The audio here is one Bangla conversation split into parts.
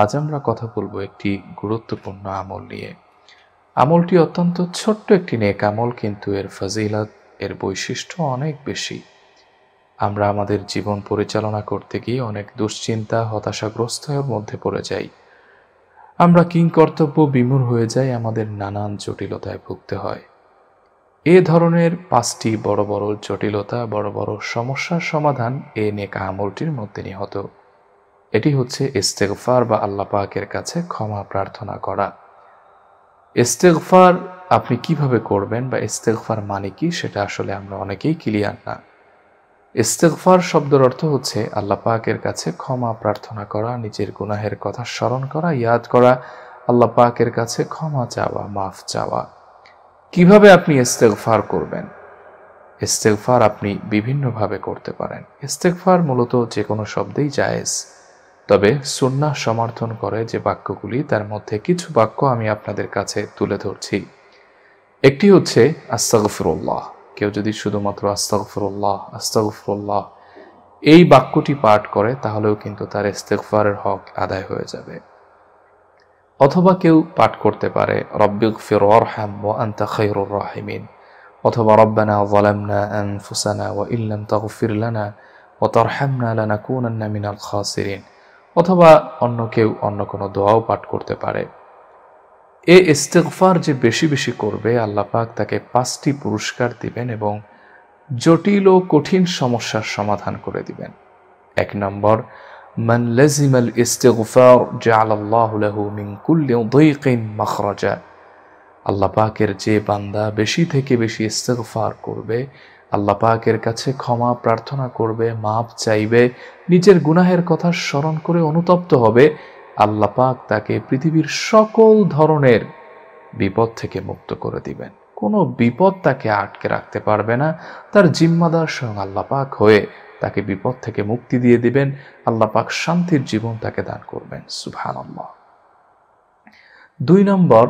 আজ আমরা কথা বলবো একটি গুরুত্বপূর্ণ আমল নিয়ে আমলটি অত্যন্ত ছোট্ট একটি নেক আমল কিন্তু এর ফজিলত এর বৈশিষ্ট্য অনেক বেশি আমরা আমাদের জীবন পরিচালনা করতে গিয়ে অনেক দুশ্চিন্তা হতাশাগ্রস্তের মধ্যে পড়ে যাই আমরা কিং কর্তব্য বিমূর হয়ে যাই আমাদের নানান জটিলতায় ভুগতে হয় এ ধরনের পাঁচটি বড় বড় জটিলতা বড় বড় সমস্যার সমাধান এ নেকা আমলটির মধ্যে নিহত এটি হচ্ছে ইস্তেকফার বা আল্লাহ পাকের কাছে ক্ষমা প্রার্থনা করা ইস্তেকফার আপনি কিভাবে করবেন বা ইস্তেকফার মানে কি সেটা আসলে আমরা অনেকেই ক্লিয়ার না ইস্তেকফার শব্দের অর্থ হচ্ছে আল্লাহ পাকের কাছে ক্ষমা প্রার্থনা করা নিজের গুনাহের কথা স্মরণ করা ইয়াদ করা আল্লাহ পাকের কাছে ক্ষমা চাওয়া মাফ চাওয়া কিভাবে আপনি ইস্তেকফার করবেন ইস্তেকফার আপনি বিভিন্নভাবে করতে পারেন ইস্তেকফার মূলত যে কোনো শব্দেই জায়েজ তবে সুন্না সমর্থন করে যে বাক্যগুলি তার মধ্যে কিছু বাক্য আমি আপনাদের কাছে তুলে ধরছি একটি হচ্ছে আস্তাগফরুল্লাহ কেউ যদি শুধুমাত্র আস্তাগফরুল্লাহ আস্তাগফরুল্লাহ এই বাক্যটি পাঠ করে তাহলেও কিন্তু তার ইস্তেকফারের হক আদায় হয়ে যাবে অথবা কেউ পাঠ করতে পারে রব্বিক ফির অরহাম ও আন্তা খৈরুর রাহিমিন অথবা রব্বানা ওয়ালামনা আনফুসানা ওয়া ইল্লাম তাগফির লানা ওয়া তারহামনা লানাকুনান্না মিনাল খাসিরিন অথবা অন্য কেউ অন্য কোনো দোয়াও পাঠ করতে পারে এ ইস্তেকফার যে বেশি বেশি করবে আল্লাপাক তাকে পাঁচটি পুরস্কার দিবেন এবং জটিল ও কঠিন সমস্যার সমাধান করে দিবেন এক নম্বর من لزم যে جعل الله له যে বান্দা বেশি থেকে বেশি ইস্তেকফার করবে আল্লাহ পাকের কাছে ক্ষমা প্রার্থনা করবে মাপ চাইবে নিজের গুনাহের কথা স্মরণ করে অনুতপ্ত হবে আল্লাহ পাক তাকে পৃথিবীর সকল ধরনের বিপদ থেকে মুক্ত করে দিবেন কোনো বিপদ তাকে আটকে রাখতে পারবে না তার জিম্মাদার স্বয়ং আল্লাহ পাক হয়ে তাকে বিপদ থেকে মুক্তি দিয়ে দিবেন আল্লাহ পাক শান্তির জীবন তাকে দান করবেন সুভান দুই নম্বর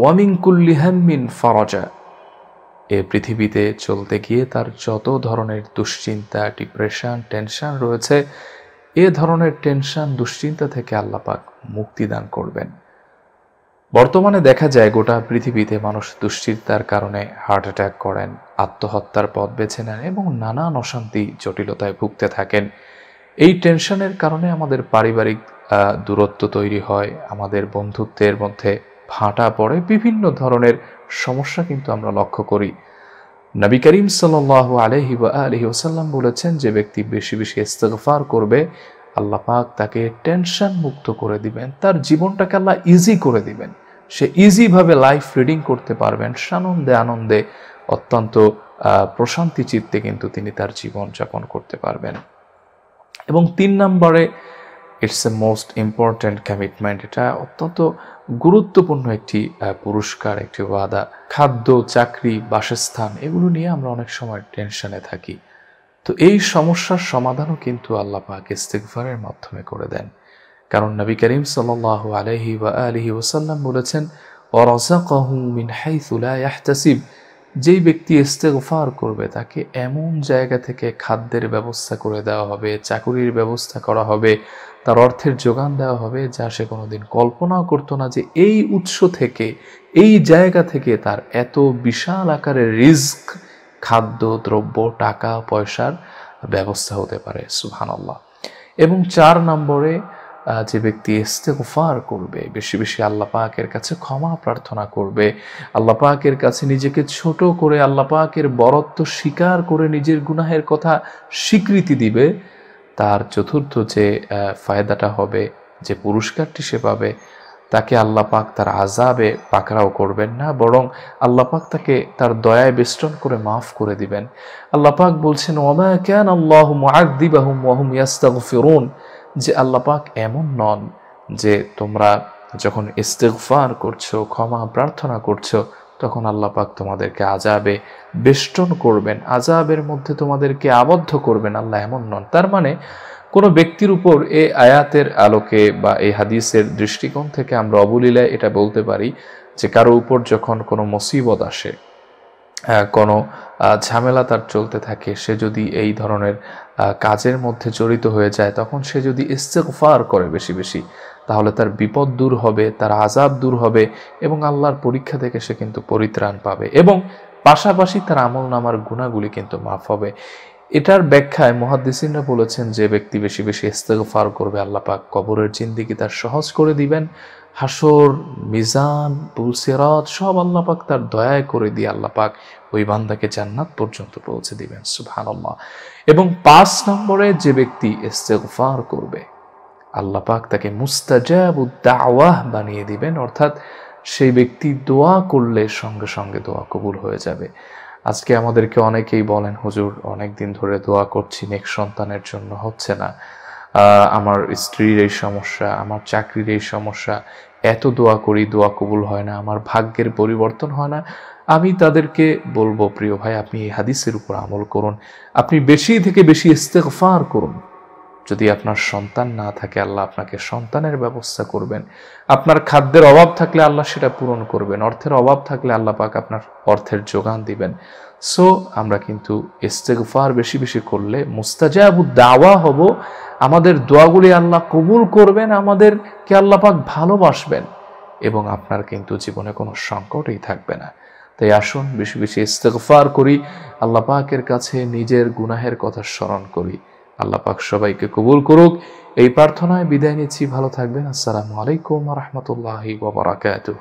ওয়ামিং কুল্লিহাম্মিন ফরজা এ পৃথিবীতে চলতে গিয়ে তার যত ধরনের দুশ্চিন্তা ডিপ্রেশন টেনশন রয়েছে এ ধরনের টেনশন দুশ্চিন্তা থেকে আল্লাপাক মুক্তি দান করবেন বর্তমানে দেখা যায় গোটা পৃথিবীতে মানুষ দুশ্চিন্তার কারণে হার্ট অ্যাটাক করেন আত্মহত্যার পথ বেছে নেন এবং নানান অশান্তি জটিলতায় ভুগতে থাকেন এই টেনশনের কারণে আমাদের পারিবারিক দূরত্ব তৈরি হয় আমাদের বন্ধুত্বের মধ্যে ফাটা পড়ে বিভিন্ন ধরনের সমস্যা কিন্তু আমরা লক্ষ্য করি নবী করিম সাল আলহি আলহি ওসাল্লাম বলেছেন যে ব্যক্তি বেশি বেশি ইস্তফার করবে আল্লাহ পাক তাকে টেনশন মুক্ত করে দিবেন তার জীবনটাকে আল্লাহ ইজি করে দিবেন সে ইজিভাবে লাইফ রিডিং করতে পারবেন সানন্দে আনন্দে অত্যন্ত প্রশান্তি চিত্তে কিন্তু তিনি তার জীবন যাপন করতে পারবেন এবং তিন নম্বরে it's a most important commitment এটা অত্যন্ত গুরুত্বপূর্ণ একটি পুরস্কার একটি ওয়াদা খাদ্য চাকরি বাসস্থান এগুলো নিয়ে আমরা অনেক সময় টেনশনে থাকি তো এই সমস্যার সমাধানও কিন্তু আল্লাহ পাক ইস্তিকফারের মাধ্যমে করে দেন কারণ নবী করিম সাল্লাহ আলহি ওয়া আলহি ওসাল্লাম বলেছেন অরজাকাহু মিন হাইসুলা ইয়াহতাসিব যেই ব্যক্তি ইস্তেগফার করবে তাকে এমন জায়গা থেকে খাদ্যের ব্যবস্থা করে দেওয়া হবে চাকুরির ব্যবস্থা করা হবে তার অর্থের যোগান দেওয়া হবে যা সে কোনোদিন কল্পনাও করতো না যে এই উৎস থেকে এই জায়গা থেকে তার এত বিশাল আকারের রিস্ক খাদ্য দ্রব্য টাকা পয়সার ব্যবস্থা হতে পারে সুহানাল্লাহ এবং চার নম্বরে যে ব্যক্তি ইস্তেগফার করবে বেশি বেশি আল্লাহ পাকের কাছে ক্ষমা প্রার্থনা করবে আল্লাহ পাকের কাছে নিজেকে ছোট করে আল্লাহ পাকের বরত্ব স্বীকার করে নিজের গুনাহের কথা স্বীকৃতি দিবে তার চতুর্থ যে ফায়দাটা হবে যে পুরস্কারটি সে পাবে তাকে আল্লাহ পাক তার আজাবে পাকড়াও করবেন না বরং আল্লাহ পাক তাকে তার দয়ায় বেষ্টন করে মাফ করে দিবেন আল্লাহ পাক বলছেন ওমা কেন আল্লাহ মুআদ্দিবাহুম ওয়া ফিরুন যে আল্লাহ পাক এমন নন যে তোমরা যখন ইস্তেকফার করছো ক্ষমা প্রার্থনা করছো তখন আল্লাহ পাক তোমাদেরকে আজাবে বেষ্টন করবেন আজাবের মধ্যে তোমাদেরকে আবদ্ধ করবেন আল্লাহ এমন নন তার মানে কোনো ব্যক্তির উপর এই আয়াতের আলোকে বা এই হাদিসের দৃষ্টিকোণ থেকে আমরা অবলীলায় এটা বলতে পারি যে কারো উপর যখন কোনো মুসিবত আসে কোনো ঝামেলা তার চলতে থাকে সে যদি এই ধরনের কাজের মধ্যে জড়িত হয়ে যায় তখন সে যদি ইস্তেকফার করে বেশি বেশি তাহলে তার বিপদ দূর হবে তার আজাব দূর হবে এবং আল্লাহর পরীক্ষা থেকে সে কিন্তু পরিত্রাণ পাবে এবং পাশাপাশি তার আমল নামার গুণাগুলি কিন্তু মাফ হবে এটার ব্যাখ্যায় মহাদ্দিসিনরা বলেছেন যে ব্যক্তি বেশি বেশি ইস্তেকফার করবে আল্লাপাক কবরের জিন্দিগি তার সহজ করে দিবেন হাসর মিজান পুলসিরাত সব আল্লাপাক তার দয়ায় করে দিয়ে আল্লাপাক ওই বান্দাকে জান্নাত পর্যন্ত পৌঁছে দিবেন সুবহানাল্লাহ এবং পাঁচ নম্বরে যে ব্যক্তি ইস্তেগফার করবে আল্লাপাক তাকে মুস্তাজাব উদ্দাওয়াহ বানিয়ে দিবেন অর্থাৎ সেই ব্যক্তি দোয়া করলে সঙ্গে সঙ্গে দোয়া কবুল হয়ে যাবে আজকে আমাদেরকে অনেকেই বলেন হুজুর অনেক দিন ধরে দোয়া করছি নেক সন্তানের জন্য হচ্ছে না আমার স্ত্রীর এই সমস্যা আমার চাকরির এই সমস্যা এত দোয়া করি দোয়া কবুল হয় না আমার ভাগ্যের পরিবর্তন হয় না আমি তাদেরকে বলবো প্রিয় ভাই আপনি এই হাদিসের উপর আমল করুন আপনি বেশি থেকে বেশি ইস্তেকফার করুন যদি আপনার সন্তান না থাকে আল্লাহ আপনাকে সন্তানের ব্যবস্থা করবেন আপনার খাদ্যের অভাব থাকলে আল্লাহ সেটা পূরণ করবেন অর্থের অভাব থাকলে আল্লাহ পাক আপনার অর্থের যোগান দিবেন সো আমরা কিন্তু ইস্তেকফার বেশি বেশি করলে মুস্তাজাবুদ দাওয়া হব আমাদের দোয়াগুলি আল্লাহ কবুল করবেন আমাদেরকে আল্লাপাক ভালোবাসবেন এবং আপনার কিন্তু জীবনে কোনো সংকটই থাকবে না তাই আসুন বেশি বেশি ইস্তেকফার করি আল্লাহ পাকের কাছে নিজের গুনাহের কথা স্মরণ করি আল্লাহ পাক সবাইকে কবুল করুক এই প্রার্থনায় বিদায় নিচ্ছি ভালো থাকবেন আসসালামু আলাইকুম রহমতুল্লাহ ওবরাকাতুহ